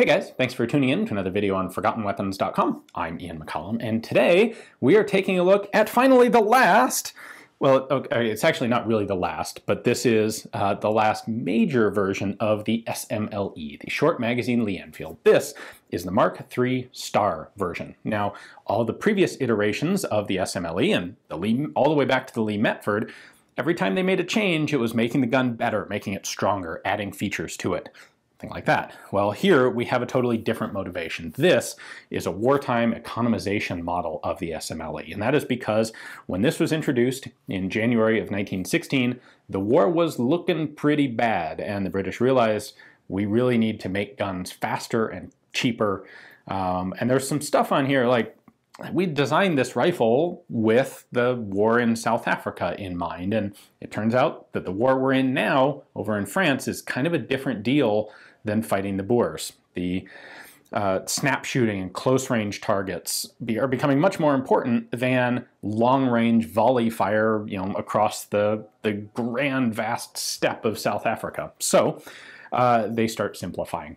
Hey guys, thanks for tuning in to another video on ForgottenWeapons.com. I'm Ian McCollum, and today we are taking a look at finally the last, well, okay, it's actually not really the last, but this is uh, the last major version of the SMLE, the Short Magazine Lee Enfield. This is the Mark III Star version. Now, all the previous iterations of the SMLE and the Lee, all the way back to the Lee Metford, every time they made a change, it was making the gun better, making it stronger, adding features to it thing like that. Well, here we have a totally different motivation. This is a wartime economization model of the SMLE, and that is because when this was introduced in January of 1916, the war was looking pretty bad, and the British realized we really need to make guns faster and cheaper. Um, and there's some stuff on here like we designed this rifle with the war in South Africa in mind. And it turns out that the war we're in now over in France is kind of a different deal than fighting the Boers. The uh, snap shooting and close range targets be, are becoming much more important than long range volley fire you know, across the, the grand vast steppe of South Africa. So uh, they start simplifying.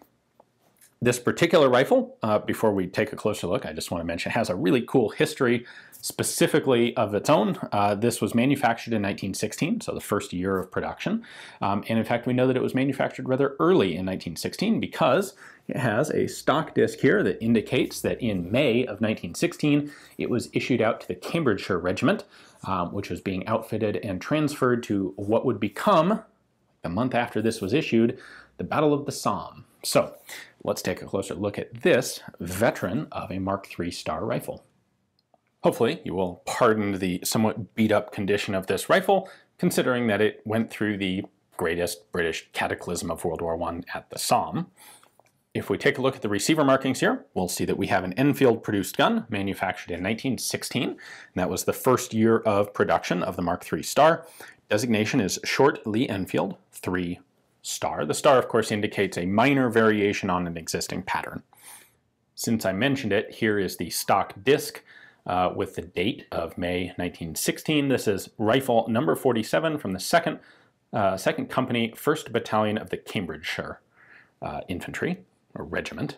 This particular rifle, uh, before we take a closer look, I just want to mention has a really cool history specifically of its own. Uh, this was manufactured in 1916, so the first year of production. Um, and in fact, we know that it was manufactured rather early in 1916 because it has a stock disc here that indicates that in May of 1916, it was issued out to the Cambridgeshire Regiment, um, which was being outfitted and transferred to what would become, the month after this was issued, the Battle of the Somme. So Let's take a closer look at this veteran of a Mark III star rifle. Hopefully you will pardon the somewhat beat up condition of this rifle, considering that it went through the greatest British cataclysm of World War I at the Somme. If we take a look at the receiver markings here, we'll see that we have an Enfield-produced gun manufactured in 1916. that was the first year of production of the Mark III Star. Designation is Short Lee Enfield 3 star. The star, of course, indicates a minor variation on an existing pattern. Since I mentioned it, here is the stock disc uh, with the date of May 1916. This is rifle number 47 from the 2nd, uh, 2nd Company, 1st Battalion of the Cambridgeshire uh, Infantry, or Regiment.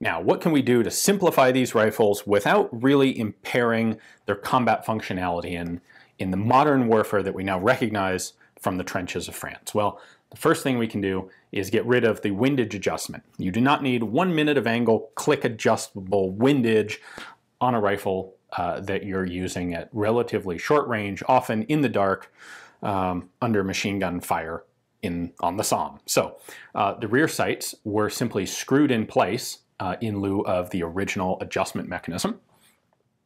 Now, what can we do to simplify these rifles without really impairing their combat functionality in, in the modern warfare that we now recognize from the trenches of France? Well, first thing we can do is get rid of the windage adjustment. You do not need one minute of angle click adjustable windage on a rifle uh, that you're using at relatively short range, often in the dark, um, under machine gun fire in on the Somme. So uh, the rear sights were simply screwed in place uh, in lieu of the original adjustment mechanism.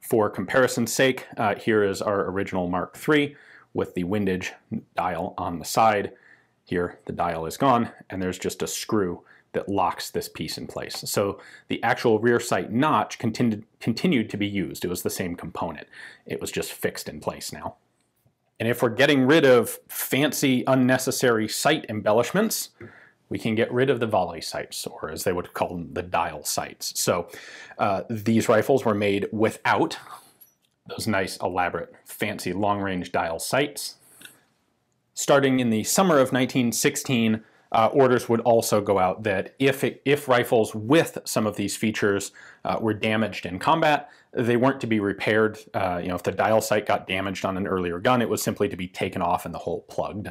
For comparison's sake, uh, here is our original Mark III with the windage dial on the side. Here, the dial is gone, and there's just a screw that locks this piece in place. So the actual rear sight notch continued, continued to be used. It was the same component. It was just fixed in place now. And if we're getting rid of fancy, unnecessary sight embellishments, we can get rid of the volley sights, or as they would call them, the dial sights. So uh, these rifles were made without those nice, elaborate, fancy long-range dial sights starting in the summer of 1916, uh, orders would also go out that if, it, if rifles with some of these features uh, were damaged in combat, they weren't to be repaired. Uh, you know, if the dial sight got damaged on an earlier gun, it was simply to be taken off and the hole plugged.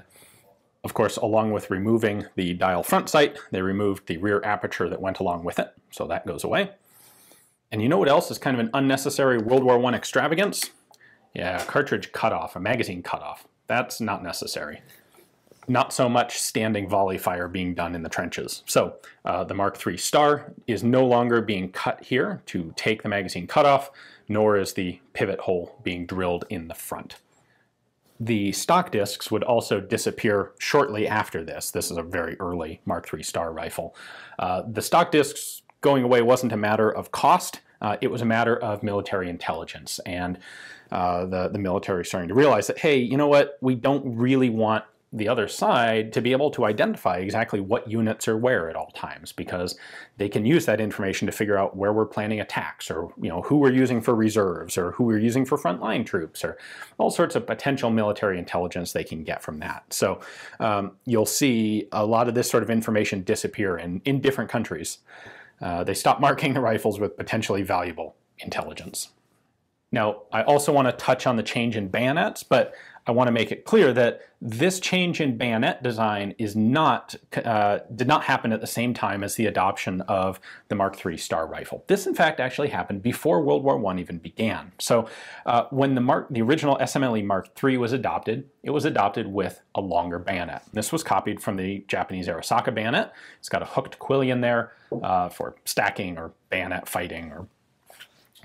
Of course, along with removing the dial front sight, they removed the rear aperture that went along with it, so that goes away. And you know what else is kind of an unnecessary World War I extravagance? Yeah, cartridge cutoff, a magazine cutoff. That's not necessary. Not so much standing volley fire being done in the trenches. So uh, the Mark III star is no longer being cut here to take the magazine cutoff, nor is the pivot hole being drilled in the front. The stock discs would also disappear shortly after this. This is a very early Mark III star rifle. Uh, the stock discs going away wasn't a matter of cost. Uh, it was a matter of military intelligence and uh, the, the military starting to realize that, hey, you know what, we don't really want the other side to be able to identify exactly what units are where at all times because they can use that information to figure out where we're planning attacks or you know who we're using for reserves or who we're using for frontline troops or all sorts of potential military intelligence they can get from that. So um, you'll see a lot of this sort of information disappear in, in different countries. Uh, they stopped marking the rifles with potentially valuable intelligence. Now, I also want to touch on the change in bayonets, but I want to make it clear that this change in bayonet design is not uh, did not happen at the same time as the adoption of the Mark III Star Rifle. This, in fact, actually happened before World War I even began. So, uh, when the Mark the original SMLE Mark III was adopted, it was adopted with a longer bayonet. This was copied from the Japanese Arasaka bayonet. It's got a hooked quillion there uh, for stacking or bayonet fighting or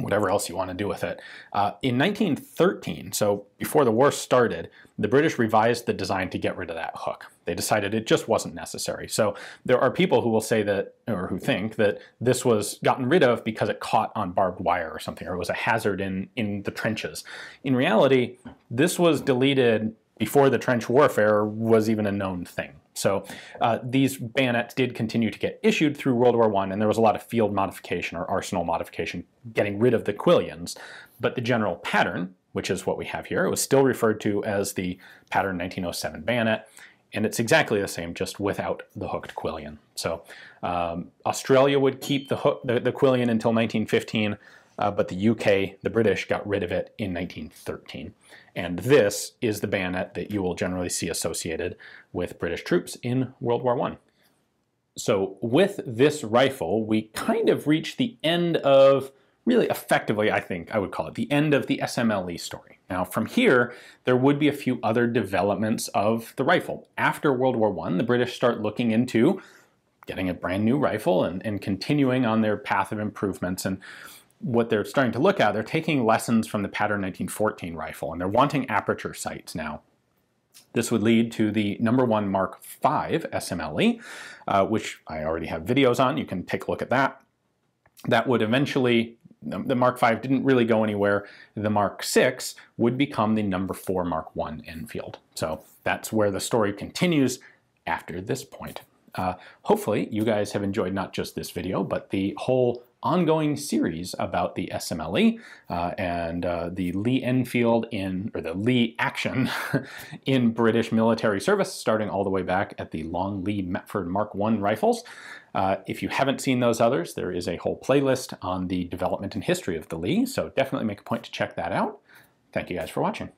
whatever else you want to do with it. Uh, in 1913, so before the war started, the British revised the design to get rid of that hook. They decided it just wasn't necessary. So there are people who will say that, or who think that this was gotten rid of because it caught on barbed wire or something, or it was a hazard in, in the trenches. In reality, this was deleted before the trench warfare was even a known thing. So uh, these bayonets did continue to get issued through World War I, and there was a lot of field modification or arsenal modification, getting rid of the quillions. But the general pattern, which is what we have here, it was still referred to as the pattern 1907 bayonet, and it's exactly the same, just without the hooked quillion. So um, Australia would keep the, hook, the, the quillion until 1915 uh, but the UK, the British, got rid of it in 1913. And this is the bayonet that you will generally see associated with British troops in World War I. So with this rifle, we kind of reach the end of, really effectively, I think I would call it, the end of the SMLE story. Now from here, there would be a few other developments of the rifle. After World War I, the British start looking into getting a brand new rifle and, and continuing on their path of improvements. And what they're starting to look at, they're taking lessons from the Pattern 1914 rifle, and they're wanting aperture sights now. This would lead to the number one Mark V SMLE, uh, which I already have videos on. You can take a look at that. That would eventually, the Mark V didn't really go anywhere. The Mark VI would become the number four Mark I Enfield. So that's where the story continues after this point. Uh, hopefully you guys have enjoyed not just this video, but the whole ongoing series about the SMLE uh, and uh, the Lee Enfield in, or the Lee action in British military service, starting all the way back at the Long Lee Metford Mark I rifles. Uh, if you haven't seen those others, there is a whole playlist on the development and history of the Lee, so definitely make a point to check that out. Thank you guys for watching.